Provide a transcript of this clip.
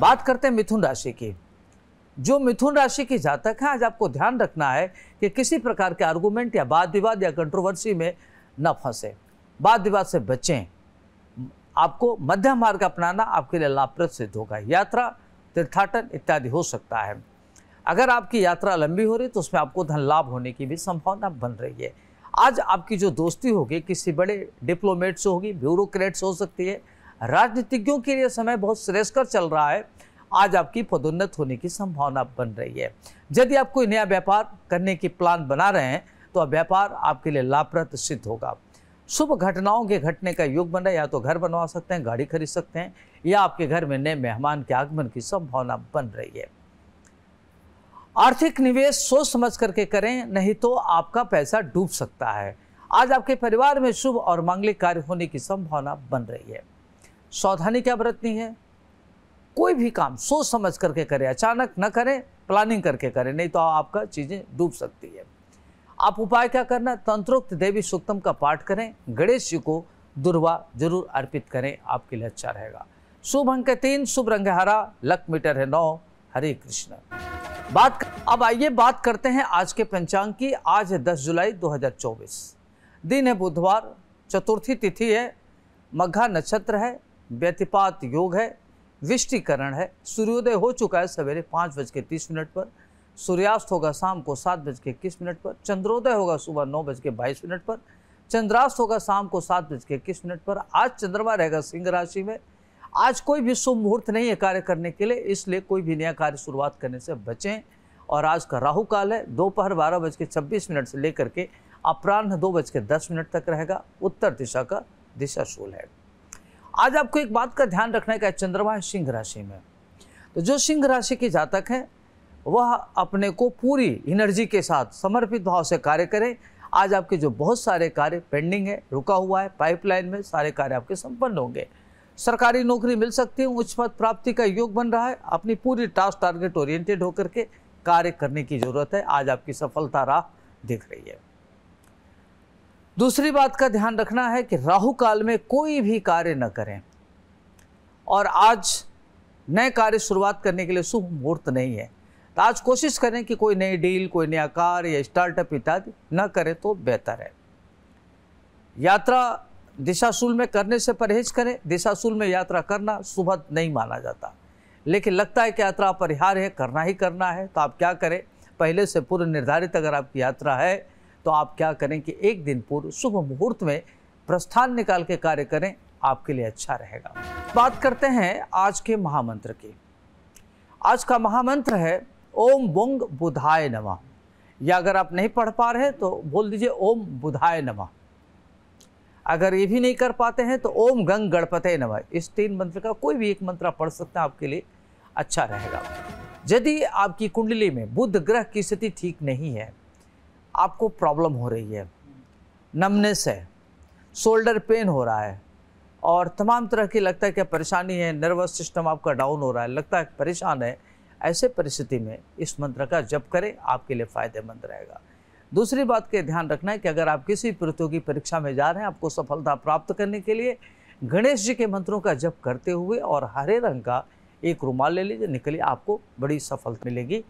बात करते हैं मिथुन राशि की जो मिथुन राशि की जातक है आज आपको ध्यान रखना है कि किसी प्रकार के आर्गूमेंट या वाद विवाद या कंट्रोवर्सी में न फंसे वाद विवाद से बचें आपको मध्यम मार्ग अपनाना आपके लिए लाभप्रद सिद्ध होगा यात्रा तीर्थाटन इत्यादि हो सकता है अगर आपकी यात्रा लंबी हो रही तो उसमें आपको धन लाभ होने की भी संभावना बन रही है आज आपकी जो दोस्ती होगी किसी बड़े डिप्लोमेट से होगी ब्यूरोक्रेट से हो सकती है राजनीतिज्ञों के लिए समय बहुत श्रेष्ठ चल रहा है आज आपकी पदोन्नत होने की संभावना बन रही है यदि आप कोई नया व्यापार करने की प्लान बना रहे हैं तो व्यापार आपके लिए लाभप्रद सिद्ध होगा शुभ घटनाओं के घटने का योग बन रहा है या तो घर बनवा सकते हैं गाड़ी खरीद सकते हैं या आपके घर में नए मेहमान के आगमन की संभावना बन रही है आर्थिक निवेश सोच समझ करके करें नहीं तो आपका पैसा डूब सकता है आज आपके परिवार में शुभ और मांगलिक कार्य होने की संभावना बन रही है सावधानी क्या बरतनी है कोई भी काम सोच समझ करके करें अचानक न करें प्लानिंग करके करें नहीं तो आपका चीज़ें डूब सकती है आप उपाय क्या करना तंत्रोक्त देवी सूक्तम का पाठ करें गणेश जी को दुर्वा जरूर अर्पित करें आपके लिए अच्छा रहेगा शुभ अंक तीन शुभ रंग हरा लक मीटर है नौ हरे कृष्ण बात अब आइए बात करते हैं आज के पंचांग की आज है दस जुलाई 2024 दिन है बुधवार चतुर्थी तिथि है मघा नक्षत्र है व्यतिपात योग है विष्टिकरण है सूर्योदय हो चुका है सवेरे पाँच बज के तीस मिनट पर सूर्यास्त होगा शाम को सात बज के इक्कीस मिनट पर चंद्रोदय होगा सुबह नौ बज के बाईस मिनट पर चंद्रास्त होगा शाम को सात बज के इक्कीस मिनट पर आज चंद्रमा रहेगा सिंह राशि में आज कोई भी शुभ मुहूर्त नहीं है कार्य करने के लिए इसलिए कोई भी नया कार्य शुरुआत करने से बचें और आज का राहु काल है दोपहर बारह बज के छब्बीस मिनट से लेकर के अपराह्न दो बज के दस मिनट तक रहेगा उत्तर दिशा का दिशा शूल है आज आपको एक बात का ध्यान रखना है कि चंद्रमा है सिंह राशि में तो जो सिंह राशि के जातक हैं वह अपने को पूरी एनर्जी के साथ समर्पित भाव से कार्य करें आज आपके जो बहुत सारे कार्य पेंडिंग है रुका हुआ है पाइपलाइन में सारे कार्य आपके संपन्न होंगे सरकारी नौकरी मिल सकती है उच्च पद प्राप्ति का योग बन रहा है अपनी पूरी टास्क टारगेट ओरिएंटेड होकर के कार्य करने की जरूरत है आज आपकी सफलता राह दिख रही है दूसरी बात का ध्यान रखना है कि राहु काल में कोई भी कार्य न करें और आज नए कार्य शुरुआत करने के लिए शुभ मुहूर्त नहीं है तो आज कोशिश करें कि कोई नई डील कोई नया कार या स्टार्टअप इत्यादि न करें तो बेहतर है यात्रा दिशाशूल में करने से परहेज करें दिशाशूल में यात्रा करना शुभ नहीं माना जाता लेकिन लगता है कि यात्रा अपरिहार्य है करना ही करना है तो आप क्या करें पहले से पूर्व निर्धारित अगर आपकी यात्रा है तो आप क्या करें कि एक दिन पूर्व शुभ मुहूर्त में प्रस्थान निकाल के कार्य करें आपके लिए अच्छा रहेगा बात करते हैं आज के महामंत्र की आज का महामंत्र है ओम बुंग बुधाय नमः या अगर आप नहीं पढ़ पा रहे तो बोल दीजिए ओम बुधाय नमः अगर ये भी नहीं कर पाते हैं तो ओम गंग गणपते नमः इस तीन मंत्र का कोई भी एक मंत्र आप पढ़ सकते हैं आपके लिए अच्छा रहेगा यदि आपकी कुंडली में बुध ग्रह की स्थिति ठीक नहीं है आपको प्रॉब्लम हो रही है नमनेस है शोल्डर पेन हो रहा है और तमाम तरह की लगता है कि परेशानी है नर्वस सिस्टम आपका डाउन हो रहा है लगता है परेशान है ऐसे परिस्थिति में इस मंत्र का जप करें आपके लिए फ़ायदेमंद रहेगा दूसरी बात के ध्यान रखना है कि अगर आप किसी प्रतियोगी परीक्षा में जा रहे हैं आपको सफलता प्राप्त करने के लिए गणेश जी के मंत्रों का जप करते हुए और हरे रंग का एक रुमाल ले लीजिए निकलिए आपको बड़ी सफलता मिलेगी